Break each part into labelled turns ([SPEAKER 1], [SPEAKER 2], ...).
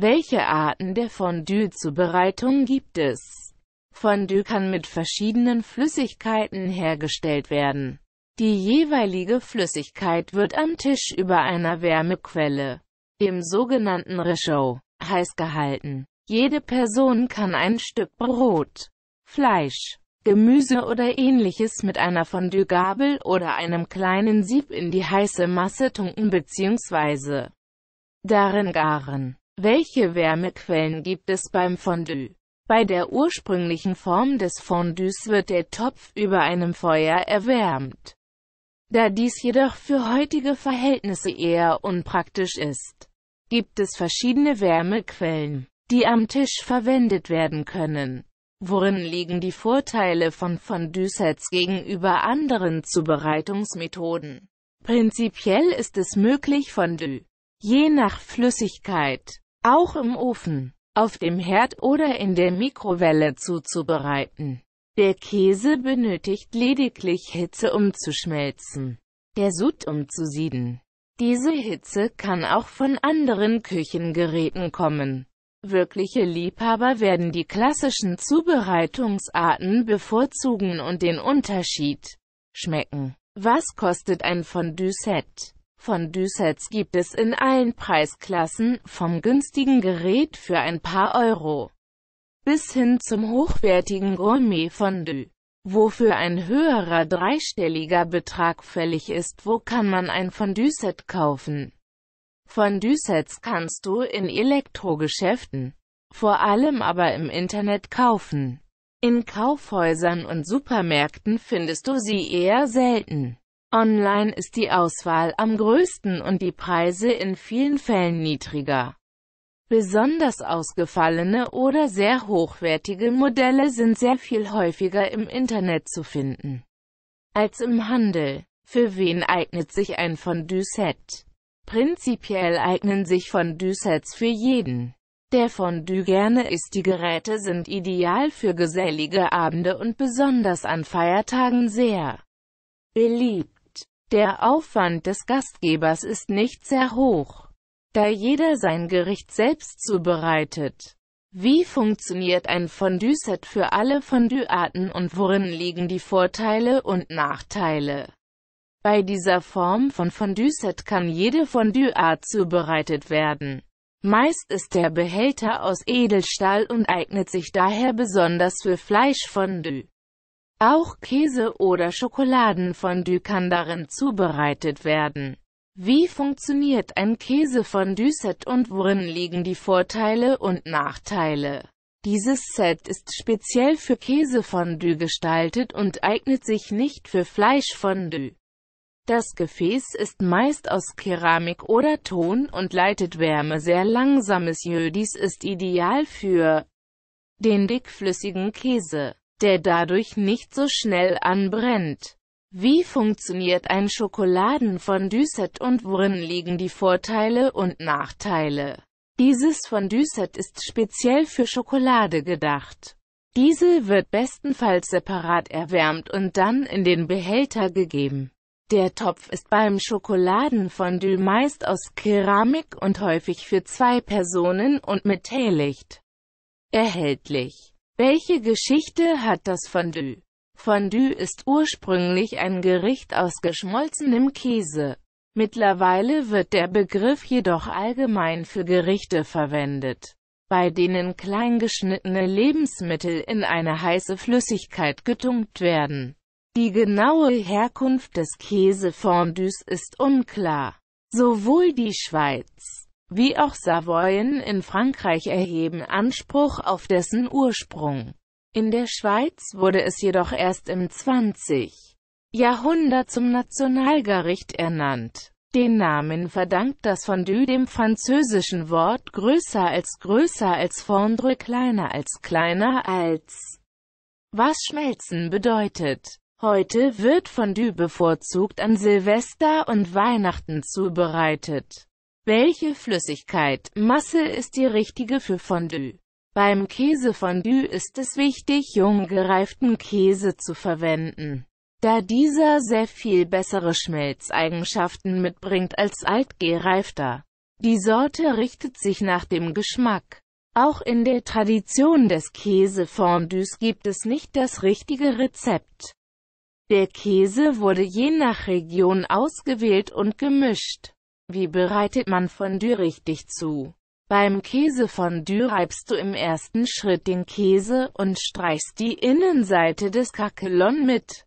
[SPEAKER 1] Welche Arten der Fondue-Zubereitung gibt es? Fondue kann mit verschiedenen Flüssigkeiten hergestellt werden. Die jeweilige Flüssigkeit wird am Tisch über einer Wärmequelle, dem sogenannten Réchaud, heiß gehalten. Jede Person kann ein Stück Brot, Fleisch, Gemüse oder ähnliches mit einer Fondue-Gabel oder einem kleinen Sieb in die heiße Masse tunken bzw. darin garen. Welche Wärmequellen gibt es beim Fondue? Bei der ursprünglichen Form des Fondues wird der Topf über einem Feuer erwärmt. Da dies jedoch für heutige Verhältnisse eher unpraktisch ist, gibt es verschiedene Wärmequellen, die am Tisch verwendet werden können. Worin liegen die Vorteile von Fondue-Sets gegenüber anderen Zubereitungsmethoden? Prinzipiell ist es möglich Fondue, je nach Flüssigkeit, auch im Ofen, auf dem Herd oder in der Mikrowelle zuzubereiten. Der Käse benötigt lediglich Hitze um zu schmelzen, der Sud um zu sieden. Diese Hitze kann auch von anderen Küchengeräten kommen. Wirkliche Liebhaber werden die klassischen Zubereitungsarten bevorzugen und den Unterschied schmecken. Was kostet ein Fondue-Set? Von Düsets gibt es in allen Preisklassen, vom günstigen Gerät für ein paar Euro bis hin zum hochwertigen Gourmet-Fondue. Wofür ein höherer dreistelliger Betrag fällig ist, wo kann man ein Fondue-Set kaufen? Fondue-Sets kannst du in Elektrogeschäften, vor allem aber im Internet kaufen. In Kaufhäusern und Supermärkten findest du sie eher selten. Online ist die Auswahl am größten und die Preise in vielen Fällen niedriger. Besonders ausgefallene oder sehr hochwertige Modelle sind sehr viel häufiger im Internet zu finden als im Handel. Für wen eignet sich ein Fondue-Set? Prinzipiell eignen sich Fondue-Sets für jeden. Der Fondue gerne ist, Die Geräte sind ideal für gesellige Abende und besonders an Feiertagen sehr beliebt. Der Aufwand des Gastgebers ist nicht sehr hoch, da jeder sein Gericht selbst zubereitet. Wie funktioniert ein Fondue-Set für alle Fondue-Arten und worin liegen die Vorteile und Nachteile? Bei dieser Form von Fondue-Set kann jede Fondue-Art zubereitet werden. Meist ist der Behälter aus Edelstahl und eignet sich daher besonders für Fleischfondue. Auch Käse oder Schokoladenfondue kann darin zubereitet werden. Wie funktioniert ein Käsefondue-Set und worin liegen die Vorteile und Nachteile? Dieses Set ist speziell für Käsefondue gestaltet und eignet sich nicht für Fleischfondue. Das Gefäß ist meist aus Keramik oder Ton und leitet Wärme sehr langsames Dies ist ideal für den dickflüssigen Käse der dadurch nicht so schnell anbrennt. Wie funktioniert ein Schokoladenfondue-Set und worin liegen die Vorteile und Nachteile? Dieses Fondue-Set ist speziell für Schokolade gedacht. Diese wird bestenfalls separat erwärmt und dann in den Behälter gegeben. Der Topf ist beim Schokoladenfondue meist aus Keramik und häufig für zwei Personen und mit Teelicht erhältlich. Welche Geschichte hat das Fondue? Fondue ist ursprünglich ein Gericht aus geschmolzenem Käse. Mittlerweile wird der Begriff jedoch allgemein für Gerichte verwendet, bei denen kleingeschnittene Lebensmittel in eine heiße Flüssigkeit getunkt werden. Die genaue Herkunft des Käsefondues ist unklar. Sowohl die Schweiz wie auch Savoyen in Frankreich erheben Anspruch auf dessen Ursprung. In der Schweiz wurde es jedoch erst im 20. Jahrhundert zum Nationalgericht ernannt. Den Namen verdankt das Fondue dem französischen Wort größer als größer als fondre kleiner als kleiner als, was schmelzen bedeutet. Heute wird Fondue bevorzugt an Silvester und Weihnachten zubereitet. Welche Flüssigkeit, Masse ist die richtige für Fondue? Beim Käsefondue ist es wichtig, jung gereiften Käse zu verwenden, da dieser sehr viel bessere Schmelzeigenschaften mitbringt als altgereifter. Die Sorte richtet sich nach dem Geschmack. Auch in der Tradition des Käsefondues gibt es nicht das richtige Rezept. Der Käse wurde je nach Region ausgewählt und gemischt. Wie bereitet man Fondue richtig zu? Beim Käsefondue reibst du im ersten Schritt den Käse und streichst die Innenseite des Kakelon mit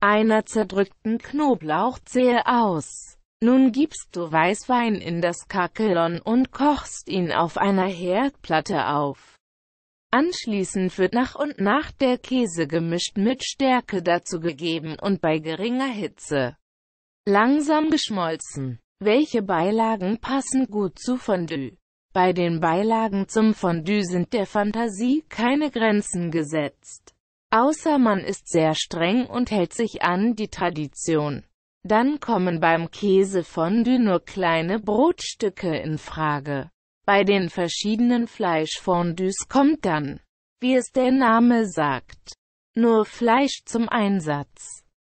[SPEAKER 1] einer zerdrückten Knoblauchzehe aus. Nun gibst du Weißwein in das Kakelon und kochst ihn auf einer Herdplatte auf. Anschließend wird nach und nach der Käse gemischt mit Stärke dazu gegeben und bei geringer Hitze langsam geschmolzen. Welche Beilagen passen gut zu Fondue? Bei den Beilagen zum Fondue sind der Fantasie keine Grenzen gesetzt. Außer man ist sehr streng und hält sich an die Tradition. Dann kommen beim Käsefondue nur kleine Brotstücke in Frage. Bei den verschiedenen Fleischfondues kommt dann, wie es der Name sagt, nur Fleisch zum Einsatz.